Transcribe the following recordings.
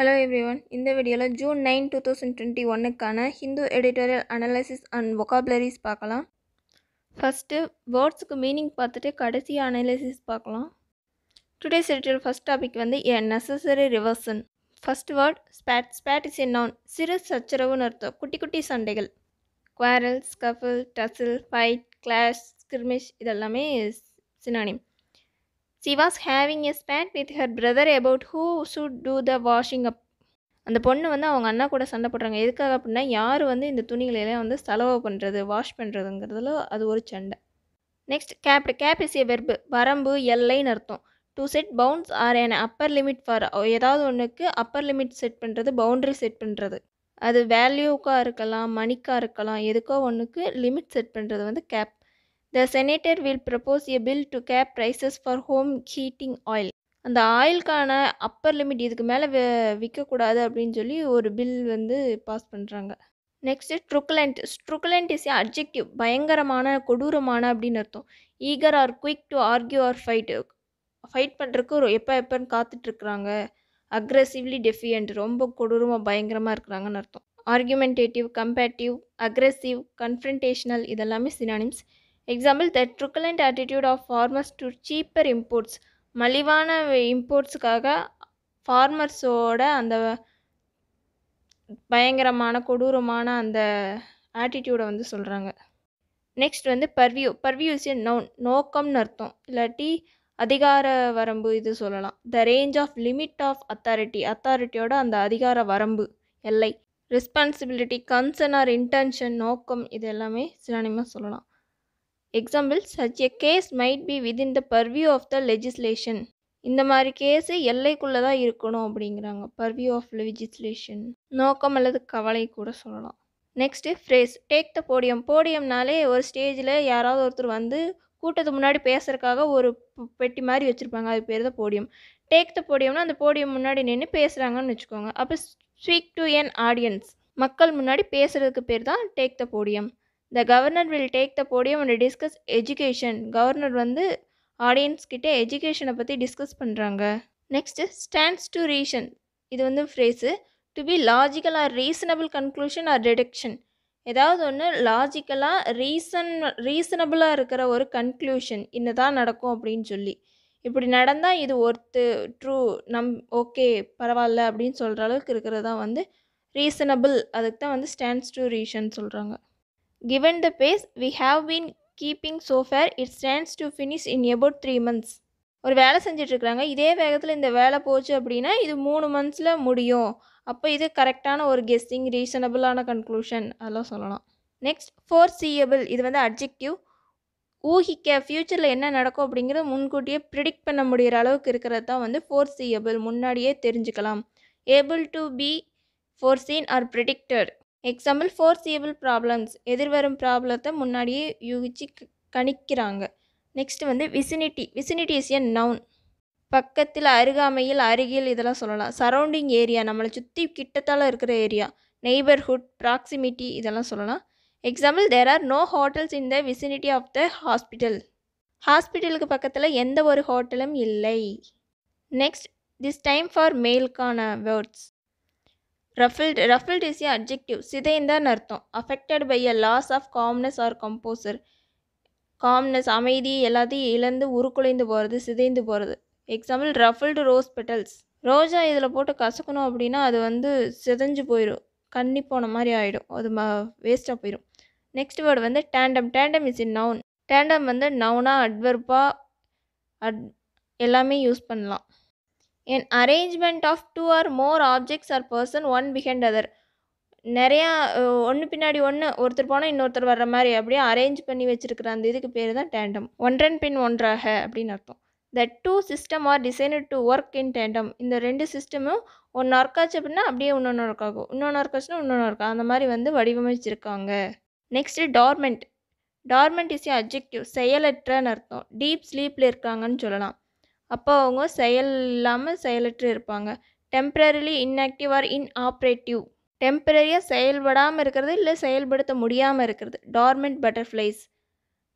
Hello every everyone இந்த வீடியோவில் June nine two thousand twenty ஒன்னுக்கான Hindu editorial analysis and vocabularies பார்க்கலாம் ஃபஸ்ட்டு வேர்ட்ஸுக்கு மீனிங் பார்த்துட்டு கடைசி அனலைசிஸ் பார்க்கலாம் டுடே எடிட்டோரியல் ஃபஸ்ட் டாபிக் வந்து a necessary reversion first word spat spat is an noun சிறு சச்சரவுன்னு அர்த்தம் குட்டி குட்டி சண்டைகள் quarrel scuffle tussle fight clash skirmish இதெல்லாமே synonym she was having a spat with her brother about who should do the washing up அந்த பொண்ணு வந்து அவங்க அண்ணா கூட சண்டை போடுறாங்க எதுக்காக அப்படின்னா யார் வந்து இந்த துணிகளையெல்லாம் வந்து செலவு பண்ணுறது வாஷ் பண்ணுறதுங்கிறதுல அது ஒரு சண்டை next cap cap is a verb வரம்பு எல்லைன்னு அர்த்தம் to set bounds or an upper limit for ஏதாவது ஒன்றுக்கு அப்பர் லிமிட் செட் பண்ணுறது பவுண்ட்ரி செட் பண்ணுறது அது வேல்யூக்காக இருக்கலாம் மணிக்காக இருக்கலாம் எதுக்கோ ஒன்றுக்கு லிமிட் செட் பண்ணுறது வந்து cap The senator will propose a bill to cap prices for home heating oil. அந்த ஆயிலுக்கான அப்பர் லிமிட் இதுக்கு மேலே விற்கக்கூடாது அப்படின்னு சொல்லி ஒரு பில் வந்து பாஸ் பண்ணுறாங்க next truculent truculent is a adjective பயங்கரமான கொடூரமான அப்படின்னு அர்த்தம் eager or quick to argue or fight fight பண்ணுறதுக்கு ஒரு எப்போ எப்போன்னு காத்துட்ருக்குறாங்க அக்ரெசிவ்லி டெஃபியண்ட் ரொம்ப கொடூரமாக பயங்கரமாக இருக்கிறாங்கன்னு அர்த்தம் ஆர்கியூமெண்டேட்டிவ் கம்பேட்டிவ் அக்ரெசிவ் கன்ஃபரன்டேஷனல் இதெல்லாமே synonyms example the truculent attitude of farmers to cheaper imports மலிவான இம்போர்ட்ஸுக்காக ஃபார்மர்ஸோட அந்த பயங்கரமான கொடூரமான அந்த ஆட்டிடியூடை வந்து சொல்கிறாங்க நெக்ஸ்ட் வந்து பர்வியூ பர்வியூ இஸ் நோன் நோக்கம்னு அர்த்தம் இல்லாட்டி அதிகார வரம்பு இது சொல்லலாம் the range of limit of authority அத்தாரிட்டியோட அந்த அதிகார வரம்பு எல்லை ரெஸ்பான்சிபிலிட்டி கன்சர்ன் ஆர் இன்டென்ஷன் நோக்கம் இது எல்லாமே சினானிமாக சொல்லலாம் example such a case might be within the purview of the legislation இந்த மாதிரி கேஸு எல்லைக்குள்ளே தான் இருக்கணும் அப்படிங்கிறாங்க பர்வியூ ஆஃப் லெஜிஸ்லேஷன் நோக்கம் அல்லது கவலை கூட சொல்லலாம் next phrase take the podium போடியம்னாலே ஒரு ஸ்டேஜில் யாராவது ஒருத்தர் வந்து கூட்டத்துக்கு முன்னாடி பேசுகிறக்காக ஒரு பெட்டி மாதிரி வச்சுருப்பாங்க அது பேர் தான் போடியம் டேக் த போடியம்னா அந்த போடியம் முன்னாடி நின்று பேசுகிறாங்கன்னு வச்சுக்கோங்க அப்போ ஸ்பீக் டு என் ஆடியன்ஸ் மக்கள் முன்னாடி பேசுகிறதுக்கு பேர் தான் take the podium the governor will take the podium and discuss education governor வந்து ஆடியன்ஸ் கிட்டே எஜுகேஷனை பற்றி டிஸ்கஸ் பண்ணுறாங்க நெக்ஸ்ட்டு ஸ்டாண்ட்ஸ் டு ரீஷன் இது வந்து phrase to be logical or reasonable conclusion or deduction ஏதாவது ஒன்று லாஜிக்கலாக ரீசன் ரீசனபிளாக இருக்கிற ஒரு கன்க்ளூஷன் தான் நடக்கும் அப்படின்னு சொல்லி இப்படி நடந்தால் இது ஒர்த்து ட்ரூ நம் ஓகே பரவாயில்ல அப்படின்னு சொல்கிற அளவுக்கு இருக்கிறது தான் வந்து ரீசனபிள் அதுக்கு தான் வந்து ஸ்டாண்ட்ஸ் டு ரீஷன் சொல்கிறாங்க Given the pace we have been keeping so far it stands to finish in about three months ஒரு வேலை செஞ்சிட்ருக்குறாங்க இதே வேகத்தில் இந்த வேலை போச்சு அப்படின்னா இது மூணு மந்த்ஸில் முடியும் அப்போ இது கரெக்டான ஒரு கெஸ்டிங் ரீசனபிளான கன்க்ளூஷன் அதெல்லாம் சொல்லலாம் நெக்ஸ்ட் ஃபோர் சீயபிள் இது வந்து அப்ஜெக்டிவ் ஊகிக்க ஃப்யூச்சரில் என்ன நடக்கும் அப்படிங்கிறத முன்கூட்டியே ப்ரிடிக்ட் பண்ண முடிகிற அளவுக்கு இருக்கிறது தான் வந்து ஃபோர் சீயபிள் முன்னாடியே தெரிஞ்சுக்கலாம் able to be foreseen or predicted example foreseeable problems எதிர்வரும் ப்ராப்ளத்தை முன்னாடியே யூகிச்சு கணிக்கிறாங்க நெக்ஸ்ட் வந்து vicinity vicinity is a noun பக்கத்தில் அருகாமையில் அருகில் இதெல்லாம் சொல்லலாம் சரௌண்டிங் ஏரியா நம்மளை சுற்றி கிட்டத்தால் இருக்கிற ஏரியா நெய்பர்ஹுட் ப்ராக்சிமிட்டி இதெல்லாம் சொல்லலாம் example there are no hotels in the vicinity of the hospital ஹாஸ்பிட்டலுக்கு பக்கத்தில் எந்த ஒரு ஹோட்டலும் இல்லை நெக்ஸ்ட் திஸ் டைம் ஃபார் மெயிலுக்கான words ruffled ruffled is a adjective சிதைந்தான்னு அர்த்தம் affected by a loss of calmness or composure calmness அமைதி எல்லாத்தையும் இழந்து உருக்குலைந்து போகிறது சிதைந்து போகிறது எக்ஸாம்பிள் ரஃபில்டு ரோஸ் பெட்டல்ஸ் ரோஜா இதில் போட்டு கசக்கணும் அப்படின்னா அது வந்து சிதைஞ்சு போயிடும் கண்ணி போன மாதிரி ஆகிடும் அது ம வேஸ்ட்டாக போயிடும் நெக்ஸ்ட் வேர்டு வந்து tandem tandem is in noun tandem வந்து நவுனாக அட்வர்பாக அட் எல்லாமே யூஸ் பண்ணலாம் an arrangement of two or more objects or person one behind other நிறையா ஒன்று பின்னாடி ஒன்று ஒருத்தர் போனால் இன்னொருத்தர் வர்ற மாதிரி அப்படியே அரேஞ்ச் பண்ணி வச்சுருக்கிற அந்த இதுக்கு பேர் தான் டேண்டம் ஒன்றன் பின் ஒன்றாக அப்படின்னு அர்த்தம் the two system are designed to work in tandem இந்த ரெண்டு சிஸ்டமும் ஒன்று ஒர்க் ஆச்சு அப்படின்னா அப்படியே இன்னொன்று ஒர்க் ஆகும் இன்னொன்று ஒர்க் ஆச்சுன்னா இன்னொன்று ஒர்க் அந்த மாதிரி வந்து வடிவமைச்சிருக்காங்க next dormant dormant is a adjective செயலற்றன்னு அர்த்தம் டீப் ஸ்லீப்பில் இருக்காங்கன்னு சொல்லலாம் அப்போ அவங்க செயல் இல்லாமல் செயலற்று இருப்பாங்க டெம்ப்ரரிலி இன்ஆக்டிவ் ஆர் இன்ஆப்ரேட்டிவ் டெம்பரரியாக செயல்படாமல் இருக்கிறது இல்லை செயல்படுத்த முடியாமல் இருக்கிறது டார்மெண்ட் பட்டர்ஃப்ளைஸ்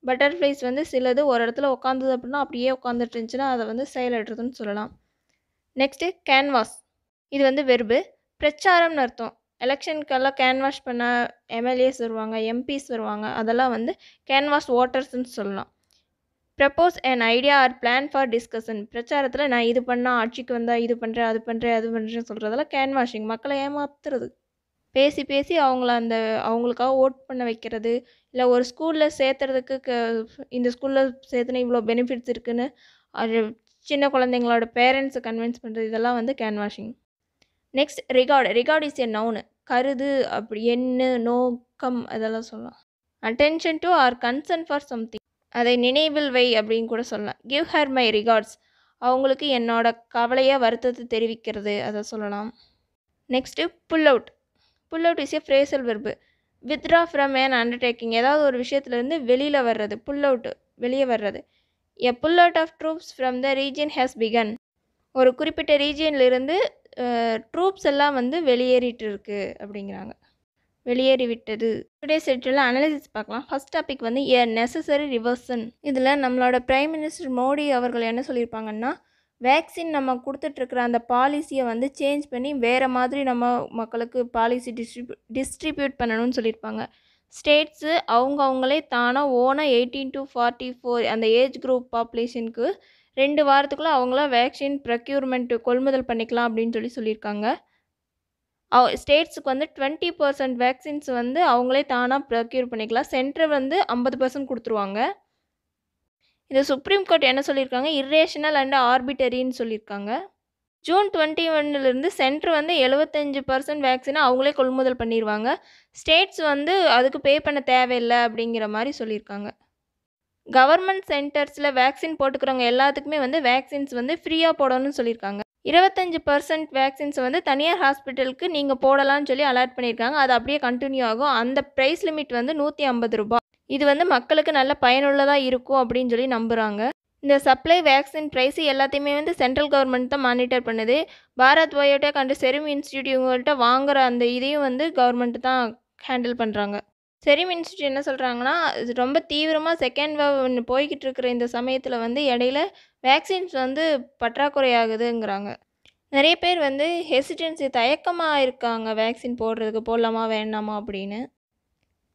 பட்டர்ஃப்ளைஸ் வந்து சிலது ஒரு இடத்துல உட்காந்தது அப்படின்னா அப்படியே உட்காந்துட்டு இருந்துச்சுன்னா அதை வந்து செயலற்றதுன்னு சொல்லலாம் நெக்ஸ்ட்டு கேன்வாஸ் இது வந்து வெறுபு பிரச்சாரம்னு அர்த்தம் எலெக்ஷனுக்கெல்லாம் கேன்வாஷ் பண்ண எம்எல்ஏஸ் வருவாங்க எம்பிஸ் வருவாங்க அதெல்லாம் வந்து கேன்வாஸ் ஓட்டர்ஸ்ன்னு சொல்லலாம் propose an idea or plan for discussion பிரச்சாரத்தில் நான் இது பண்ணால் ஆட்சிக்கு வந்தால் இது பண்ணுறேன் அது பண்ணுறேன் அது பண்ணுறேன்னு சொல்கிறதெல்லாம் கேன் வாஷிங் மக்களை ஏமாத்துறது பேசி பேசி அவங்கள அந்த அவங்களுக்காக ஓட் பண்ண வைக்கிறது இல்லை ஒரு ஸ்கூலில் சேர்த்துறதுக்கு க இந்த ஸ்கூலில் சேர்த்துனா இவ்வளோ பெனிஃபிட்ஸ் இருக்குதுன்னு அது சின்ன குழந்தைங்களோட பேரண்ட்ஸை கன்வின்ஸ் பண்ணுறது இதெல்லாம் வந்து canvassing next regard regard is an noun கருது அப்படி என்ன நோக்கம் அதெல்லாம் சொல்லலாம் attention to or concern for something அதை நினைவில் வை அப்படின்னு கூட சொல்லலாம் கிவ் ஹர் மை ரிகார்ட்ஸ் அவங்களுக்கு என்னோட கவலையாக வருத்தத்தை தெரிவிக்கிறது அதை சொல்லலாம் next pull out pull out is a phrasal verb withdraw from an undertaking ஏதாவது ஒரு விஷயத்துலேருந்து வெளியில் வர்றது புல் அவுட் வெளியே வர்றது a pull out of troops from the region has begun ஒரு குறிப்பிட்ட ரீஜியன்லேருந்து ட்ரூப்ஸ் எல்லாம் வந்து வெளியேறிட்டு இருக்கு அப்படிங்கிறாங்க வெளியேறிவிட்டது டுடே செட்டில் அனாலிசிஸ் பார்க்கலாம் ஃபஸ்ட் டாபிக் வந்து ஏ நெசசரி ரிவர்சன் இதில் நம்மளோட பிரைம் மினிஸ்டர் மோடி அவர்கள் என்ன சொல்லியிருப்பாங்கன்னா வேக்சின் நம்ம கொடுத்துட்ருக்குற அந்த பாலிசியை வந்து சேஞ்ச் பண்ணி வேறு மாதிரி நம்ம மக்களுக்கு பாலிசி டிஸ்ட்ரிபியூ டிஸ்ட்ரிபியூட் பண்ணணும்னு சொல்லியிருப்பாங்க ஸ்டேட்ஸு அவங்க அவங்களே தானாக ஓனாக எயிட்டீன் டு ஃபார்ட்டி ஃபோர் அந்த ஏஜ் குரூப் பாப்புலேஷனுக்கு ரெண்டு வாரத்துக்குள்ளே அவங்களாம் வேக்சின் ப்ரக்யூர்மெண்ட்டு கொள்முதல் பண்ணிக்கலாம் அப்படின்னு சொல்லி சொல்லியிருக்காங்க ஸ்டேட்ஸுக்கு வந்து டுவெண்ட்டி பர்சன்ட் வேக்சின்ஸ் வந்து அவங்களே தானாக ப்ரொக்யூர் பண்ணிக்கலாம் சென்டர் வந்து ஐம்பது பர்சன்ட் கொடுத்துருவாங்க இந்த சுப்ரீம் கோர்ட் என்ன சொல்லியிருக்காங்க இரேஷனல் அண்ட் ஆர்பிட்டரின்னு சொல்லியிருக்காங்க ஜூன் டுவெண்ட்டி ஒன்னிலிருந்து சென்ட்ரு வந்து எழுபத்தஞ்சு பர்சன்ட் வேக்சினை அவங்களே கொள்முதல் பண்ணிடுவாங்க ஸ்டேட்ஸ் வந்து அதுக்கு பே பண்ண தேவையில்லை அப்படிங்கிற மாதிரி சொல்லியிருக்காங்க கவர்மெண்ட் சென்டர்ஸில் வேக்சின் போட்டுக்கிறவங்க எல்லாத்துக்குமே வந்து வேக்சின்ஸ் வந்து ஃப்ரீயாக போடணும்னு சொல்லியிருக்காங்க இருபத்தஞ்சி பர்சன்ட் வேக்சின்ஸ் வந்து தனியார் ஹாஸ்பிட்டலுக்கு நீங்கள் போடலாம்னு சொல்லி அலாட் பண்ணியிருக்காங்க அது அப்படியே கண்டினியூ ஆகும் அந்த ப்ரைஸ் லிமிட் வந்து நூற்றி ஐம்பது ரூபாய் இது வந்து மக்களுக்கு நல்ல பயனுள்ளதாக இருக்கும் அப்படின்னு சொல்லி நம்புகிறாங்க இந்த சப்ளை வேக்சின் ப்ரைஸ் எல்லாத்தையுமே வந்து சென்ட்ரல் கவர்மெண்ட் தான் மானிட்டர் பண்ணுது பாரத் பயோடெக் அண்ட் செரும் இன்ஸ்டியூட் இவங்கள்ட்ட வாங்குகிற அந்த இதையும் வந்து கவர்மெண்ட் தான் ஹேண்டில் பண்ணுறாங்க செரிம் இன்ஸ்டியூட் என்ன சொல்கிறாங்கன்னா ரொம்ப தீவிரமாக செகண்ட் வேவ் ஒன்று போய்கிட்டு இருக்கிற இந்த சமயத்தில் வந்து இடையில வேக்சின்ஸ் வந்து பற்றாக்குறையாகுதுங்கிறாங்க நிறைய பேர் வந்து ஹெசிடென்சி தயக்கமாக இருக்காங்க வேக்சின் போடுறதுக்கு போடலாமா வேண்டாமா அப்படின்னு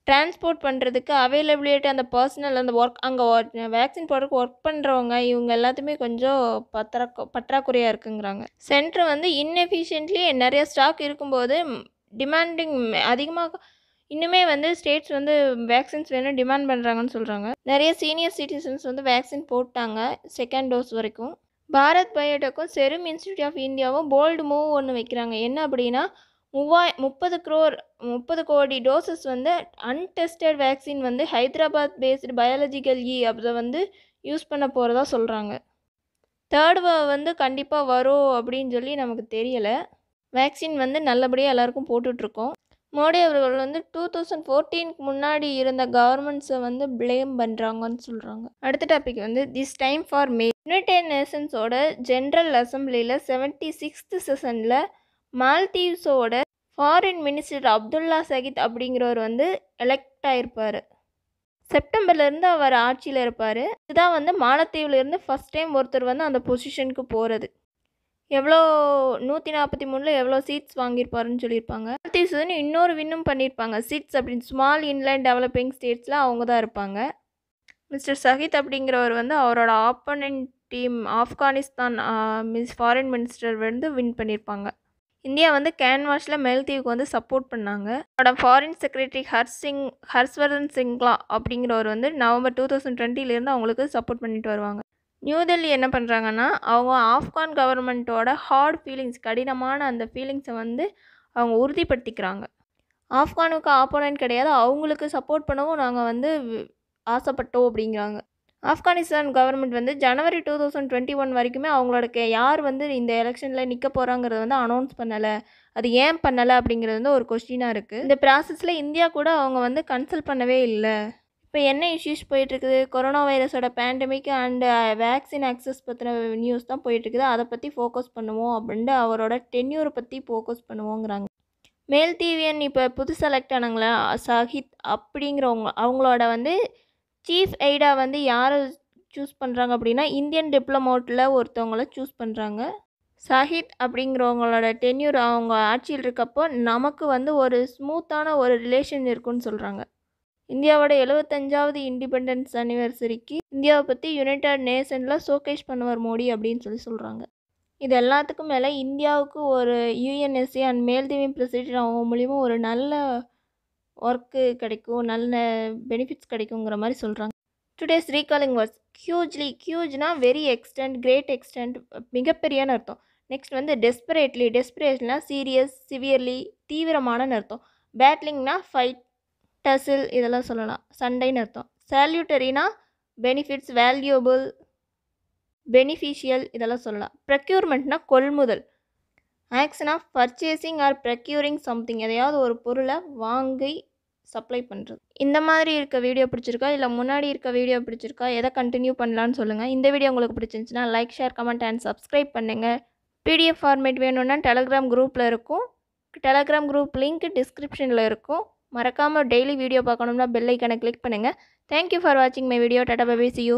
டிரான்ஸ்போர்ட் பண்ணுறதுக்கு அவைலபிலிட்டி அந்த பர்சனல் அந்த ஒர்க் அங்கே வேக்சின் போடுறதுக்கு ஒர்க் பண்ணுறவங்க இவங்க எல்லாத்துமே கொஞ்சம் பற்றாக்கு பற்றாக்குறையாக இருக்குங்கிறாங்க சென்டர் வந்து இன்எஃபிஷியன்ட்லி நிறைய ஸ்டாக் இருக்கும்போது டிமாண்டிங் அதிகமாக இன்னுமே வந்து ஸ்டேட்ஸ் வந்து வேக்சின்ஸ் வேணும் டிமாண்ட் பண்ணுறாங்கன்னு சொல்கிறாங்க நிறைய சீனியர் சிட்டிசன்ஸ் வந்து வேக்சின் போட்டாங்க செகண்ட் டோஸ் வரைக்கும் பாரத் பயோடெக்கும் செரும் இன்ஸ்டியூட் ஆஃப் இந்தியாவும் போல்டு மூவ் ஒன்று வைக்கிறாங்க என்ன அப்படின்னா மூவா முப்பது க்ரோர் முப்பது கோடி டோசஸ் வந்து அன்டெஸ்டட் வேக்சின் வந்து ஹைதராபாத் பேஸ்டு பயாலஜிக்கல் இ அதை வந்து யூஸ் பண்ண போகிறதா சொல்கிறாங்க தேர்ட் வேவ் வந்து கண்டிப்பாக வரும் அப்படின்னு சொல்லி நமக்கு தெரியலை வேக்சின் வந்து நல்லபடியாக எல்லாருக்கும் போட்டுட்ருக்கோம் மோடி அவர்கள் வந்து டூ தௌசண்ட் ஃபோர்டீனுக்கு முன்னாடி இருந்த கவர்மெண்ட்ஸை வந்து பிளேம் பண்ணுறாங்கன்னு சொல்கிறாங்க அடுத்த டாபிக் வந்து this time for May United நேஷன்ஸோட ஜென்ரல் அசம்பிளியில் செவன்டி சிக்ஸ்த்து செஷனில் மால்தீவ்ஸோட ஃபாரின் மினிஸ்டர் அப்துல்லா சகித் அப்படிங்கிறவர் வந்து எலெக்ட் ஆகிருப்பார் செப்டம்பர்லேருந்து அவர் ஆட்சியில் இருப்பார் இதுதான் வந்து மாலத்தீவில் இருந்து ஃபஸ்ட் டைம் ஒருத்தர் வந்து அந்த பொசிஷனுக்கு போகிறது எவ்வளோ நூற்றி நாற்பத்தி மூணில் எவ்வளோ சீட்ஸ் வாங்கியிருப்பாருன்னு சொல்லியிருப்பாங்க கார்த்தி சுதன் இன்னொரு வின்னும் பண்ணியிருப்பாங்க சீட்ஸ் அப்படின்னு ஸ்மால் இன்லேண்ட் டெவலப்பிங் ஸ்டேட்ஸில் அவங்க தான் இருப்பாங்க மிஸ்டர் சஹித் அப்படிங்கிறவர் வந்து அவரோட opponent team Afghanistan miss foreign minister வந்து வின் பண்ணியிருப்பாங்க இந்தியா வந்து கேன்வாஷில் மெல்தீவுக்கு வந்து சப்போர்ட் பண்ணாங்க அவரோட ஃபாரின் செக்ரட்டரி ஹர்சிங் சிங் ஹர்ஷ்வர்தன் சிங்லா அப்படிங்கிறவர் வந்து நவம்பர் டூ தௌசண்ட் டுவெண்ட்டிலேருந்து அவங்களுக்கு சப்போர்ட் பண்ணிட்டு வருவாங்க நியூடெல்லி என்ன பண்ணுறாங்கன்னா அவங்க ஆஃப்கான் கவர்மெண்ட்டோட ஹார்ட் ஃபீலிங்ஸ் கடினமான அந்த ஃபீலிங்ஸை வந்து அவங்க உறுதிப்படுத்திக்கிறாங்க ஆஃப்கானுக்கு ஆப்போனன்ட் கிடையாது அவங்களுக்கு சப்போர்ட் பண்ணவும் நாங்கள் வந்து ஆசைப்பட்டோம் அப்படிங்கிறாங்க ஆப்கானிஸ்தான் கவர்மெண்ட் வந்து ஜனவரி டூ தௌசண்ட் டுவெண்ட்டி ஒன் வரைக்குமே அவங்களோட யார் வந்து இந்த எலெக்ஷனில் நிற்க போகிறாங்கிறத வந்து அனௌன்ஸ் பண்ணலை அது ஏன் பண்ணலை அப்படிங்கிறது வந்து ஒரு கொஸ்டினாக இருக்குது இந்த ப்ராசஸில் இந்தியா கூட அவங்க வந்து கன்சல்ட் பண்ணவே இல்லை இப்போ என்ன இஷ்யூஸ் போயிட்டுருக்குது கொரோனா வைரஸோட பேண்டமிக் அண்டு வேக்சின் ஆக்சஸ் பற்றின நியூஸ் தான் போயிட்டுருக்குது அதை பற்றி ஃபோக்கஸ் பண்ணுவோம் அப்படின்ட்டு அவரோட டென்யூரை பற்றி ஃபோக்கஸ் பண்ணுவோங்கிறாங்க மேல் தீவியன் இப்போ புது செலக்ட் ஆனாங்களே சஹித் அப்படிங்கிறவங்க அவங்களோட வந்து சீஃப் எய்டாக வந்து யாரை சூஸ் பண்ணுறாங்க அப்படின்னா இந்தியன் டிப்ளமோட்டில் ஒருத்தவங்கள சூஸ் பண்ணுறாங்க சஹித் அப்படிங்கிறவங்களோட டென்யூர் அவங்க ஆட்சியில் இருக்கப்போ நமக்கு வந்து ஒரு ஸ்மூத்தான ஒரு ரிலேஷன் இருக்குன்னு சொல்கிறாங்க இந்தியாவோட எழுபத்தஞ்சாவது இண்டிபெண்டன்ஸ் அனிவர்சரிக்கு இந்தியாவை பற்றி யுனைடட் நேஷனில் ஷோகேஷ் பண்ணுவார் மோடி அப்படின்னு சொல்லி சொல்கிறாங்க இது எல்லாத்துக்கும் மேலே இந்தியாவுக்கு ஒரு யூஎன்எஸ்சி அண்ட் மேல்திவின் பிரசிடென்ட் அவங்க மூலியமாக ஒரு நல்ல ஒர்க்கு கிடைக்கும் நல்ல பெனிஃபிட்ஸ் கிடைக்குங்கிற மாதிரி சொல்கிறாங்க டுடேஸ் ரீகாலிங் வேர்ட்ஸ் ஹியூஜ்லி ஹியூஜ்னா வெரி எக்ஸ்டென்ட் கிரேட் எக்ஸ்டென்ட் மிகப்பெரியான அர்த்தம் நெக்ஸ்ட் வந்து டெஸ்பரேட்லி டெஸ்பரேட்னா சீரியஸ் சிவியர்லி தீவிரமான அர்த்தம் பேட்லிங்னா ஃபைட் டசில் இதெல்லாம் சொல்லலாம் சண்டைன்னு அர்த்தம் சால்யூட்டரினா பெனிஃபிட்ஸ் வேல்யூபிள் பெனிஃபிஷியல் இதெல்லாம் சொல்லலாம் ப்ரக்யூர்மெண்ட்னா கொள்முதல் of purchasing or procuring something எதையாவது ஒரு பொருளை வாங்கி சப்ளை பண்ணுறது இந்த மாதிரி இருக்க வீடியோ பிடிச்சிருக்கா இல்லை முன்னாடி இருக்க வீடியோ பிடிச்சிருக்கா எதை கண்டினியூ பண்ணலான்னு சொல்லுங்கள் இந்த வீடியோ உங்களுக்கு பிடிச்சிருந்துச்சுன்னா like share comment and subscribe பண்ணுங்கள் பிடிஎஃப் ஃபார்மேட் வேணும்னா டெலகிராம் குரூப்பில் இருக்கும் டெலகிராம் குரூப் லிங்க் டிஸ்கிரிப்ஷனில் இருக்கும் மறக்காமல் டெய்லி வீடியோ பார்க்கணும்னா பெல் ஐக்கனை கிளிக் பண்ணுங்கள் தேங்க்யூ ஃபார் வாட்சிங் மை வீடியோ டாட்டா பபி சி யூ